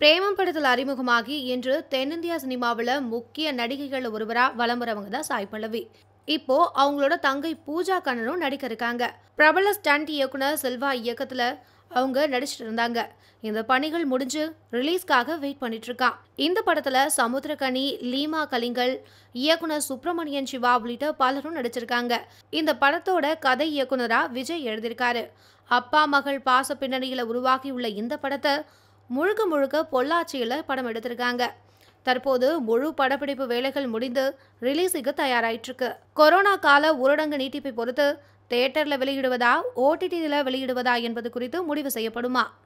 பிரேமம் படத்தில் அறிமுகமாகி இன்று தென்னிந்தியா சினிமாவில் முக்கிய நடிகைகள் ஒருவராக வலம் வரவங்க தான் சாய் பல்லவி இப்போ அவங்களோட தங்கை பூஜா கண்ணனும் நடிக்க இருக்காங்க பிரபல ஸ்டண்ட் இயக்குனர் செல்வா இயக்கத்தில் அவங்க நடிச்சிட்டு இருந்தாங்க இந்த பணிகள் முடிஞ்சு ரிலீஸ்க்காக வெயிட் பண்ணிட்டு இருக்கான் இந்த படத்துல சமுத்திரகனி லீமா கலிங்கல் இயக்குனர் சுப்பிரமணியன் சிவா உள்ளிட்ட பலரும் நடிச்சிருக்காங்க இந்த படத்தோட கதை இயக்குனரா விஜய் எழுதியிருக்காரு அப்பா மகள் பாச பின்னணியில உருவாகியுள்ள இந்த படத்தை முழுக்க முழுக்க பொள்ளாச்சியில் படம் எடுத்திருக்காங்க தற்போது முழு படப்பிடிப்பு வேலைகள் முடிந்து ரிலீஸுக்கு தயாராயிட்டிருக்கு கொரோனா கால ஊரடங்கு நீட்டிப்பை பொறுத்து தேட்டரில் வெளியிடுவதா ஓடிடியில் வெளியிடுவதா என்பது குறித்து முடிவு செய்யப்படுமா